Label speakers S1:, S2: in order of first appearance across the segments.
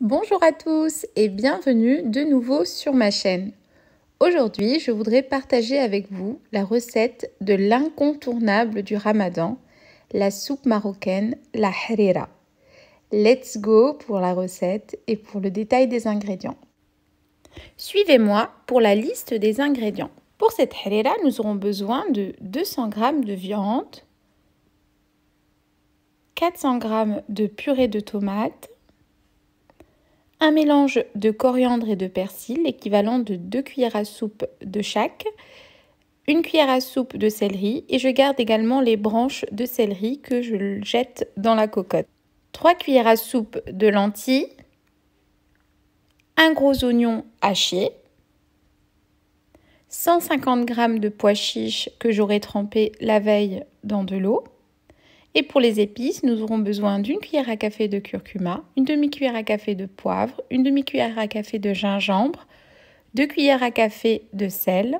S1: Bonjour à tous et bienvenue de nouveau sur ma chaîne. Aujourd'hui, je voudrais partager avec vous la recette de l'incontournable du ramadan, la soupe marocaine, la harira. Let's go pour la recette et pour le détail des ingrédients. Suivez-moi pour la liste des ingrédients. Pour cette harira, nous aurons besoin de 200 g de viande, 400 g de purée de tomates, un mélange de coriandre et de persil, l'équivalent de 2 cuillères à soupe de chaque, une cuillère à soupe de céleri et je garde également les branches de céleri que je jette dans la cocotte. 3 cuillères à soupe de lentilles, un gros oignon haché, 150 g de pois chiches que j'aurai trempé la veille dans de l'eau, et pour les épices, nous aurons besoin d'une cuillère à café de curcuma, une demi-cuillère à café de poivre, une demi-cuillère à café de gingembre, deux cuillères à café de sel.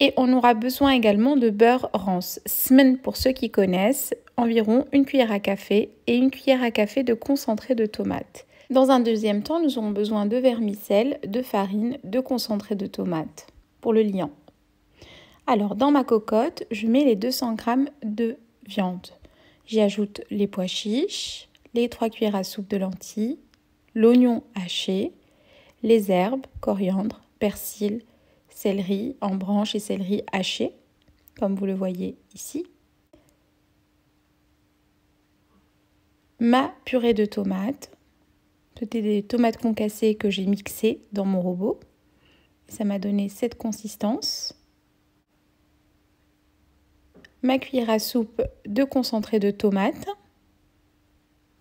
S1: Et on aura besoin également de beurre rance, smen pour ceux qui connaissent, environ une cuillère à café et une cuillère à café de concentré de tomate. Dans un deuxième temps, nous aurons besoin de vermicelle, de farine, de concentré de tomate pour le liant. Alors dans ma cocotte, je mets les 200 g de viande. J'y ajoute les pois chiches, les trois cuillères à soupe de lentilles, l'oignon haché, les herbes, coriandre, persil, céleri en branche et céleri haché, comme vous le voyez ici. Ma purée de tomates. C'était des tomates concassées que j'ai mixées dans mon robot. Ça m'a donné cette consistance ma cuillère à soupe de concentré de tomate.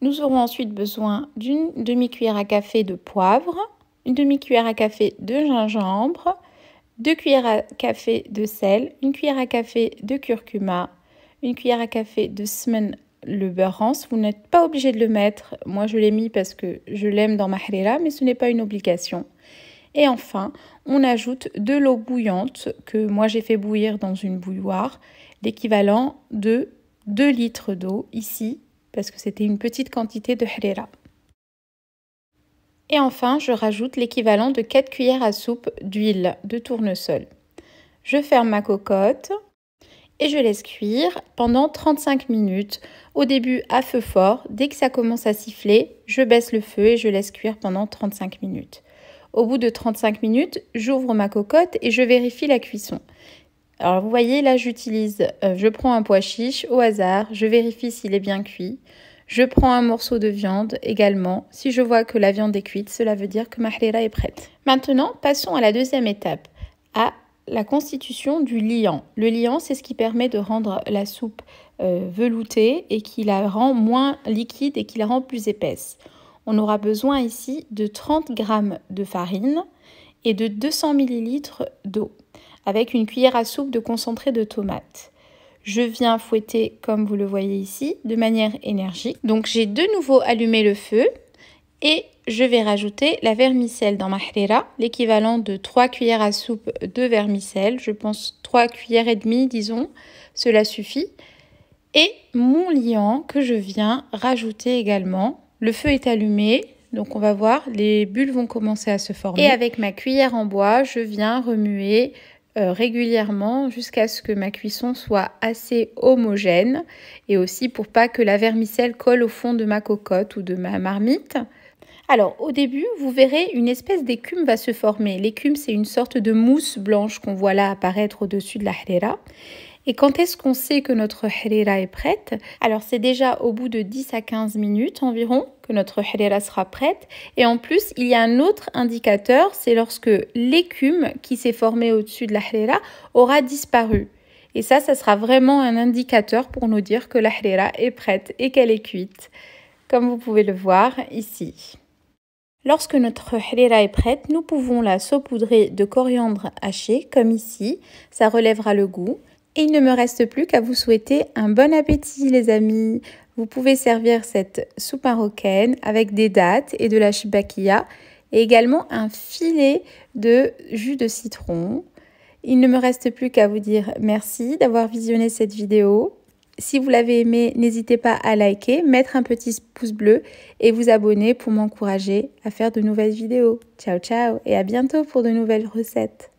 S1: Nous aurons ensuite besoin d'une demi-cuillère à café de poivre, une demi-cuillère à café de gingembre, deux cuillères à café de sel, une cuillère à café de curcuma, une cuillère à café de semaine le beurre rance. Vous n'êtes pas obligé de le mettre. Moi, je l'ai mis parce que je l'aime dans ma harira, mais ce n'est pas une obligation. Et enfin, on ajoute de l'eau bouillante que moi j'ai fait bouillir dans une bouilloire l'équivalent de 2 litres d'eau ici, parce que c'était une petite quantité de harira. Et enfin, je rajoute l'équivalent de 4 cuillères à soupe d'huile de tournesol. Je ferme ma cocotte et je laisse cuire pendant 35 minutes. Au début à feu fort, dès que ça commence à siffler, je baisse le feu et je laisse cuire pendant 35 minutes. Au bout de 35 minutes, j'ouvre ma cocotte et je vérifie la cuisson. Alors vous voyez là j'utilise, euh, je prends un pois chiche au hasard, je vérifie s'il est bien cuit. Je prends un morceau de viande également. Si je vois que la viande est cuite, cela veut dire que ma harira est prête. Maintenant, passons à la deuxième étape, à la constitution du liant. Le liant, c'est ce qui permet de rendre la soupe euh, veloutée et qui la rend moins liquide et qui la rend plus épaisse. On aura besoin ici de 30 g de farine et de 200 ml d'eau avec une cuillère à soupe de concentré de tomate. Je viens fouetter, comme vous le voyez ici, de manière énergique. Donc j'ai de nouveau allumé le feu et je vais rajouter la vermicelle dans ma harira, l'équivalent de 3 cuillères à soupe de vermicelle, je pense 3 cuillères et demie, disons, cela suffit. Et mon liant que je viens rajouter également. Le feu est allumé, donc on va voir, les bulles vont commencer à se former. Et avec ma cuillère en bois, je viens remuer euh, régulièrement jusqu'à ce que ma cuisson soit assez homogène et aussi pour pas que la vermicelle colle au fond de ma cocotte ou de ma marmite. Alors au début, vous verrez une espèce d'écume va se former. L'écume, c'est une sorte de mousse blanche qu'on voit là apparaître au-dessus de la harira. Et quand est-ce qu'on sait que notre harira est prête Alors c'est déjà au bout de 10 à 15 minutes environ que notre harira sera prête. Et en plus, il y a un autre indicateur, c'est lorsque l'écume qui s'est formée au-dessus de la harira aura disparu. Et ça, ça sera vraiment un indicateur pour nous dire que la harira est prête et qu'elle est cuite, comme vous pouvez le voir ici. Lorsque notre harira est prête, nous pouvons la saupoudrer de coriandre haché, comme ici, ça relèvera le goût il ne me reste plus qu'à vous souhaiter un bon appétit les amis. Vous pouvez servir cette soupe marocaine avec des dattes et de la chibakia et également un filet de jus de citron. Il ne me reste plus qu'à vous dire merci d'avoir visionné cette vidéo. Si vous l'avez aimé, n'hésitez pas à liker, mettre un petit pouce bleu et vous abonner pour m'encourager à faire de nouvelles vidéos. Ciao ciao et à bientôt pour de nouvelles recettes.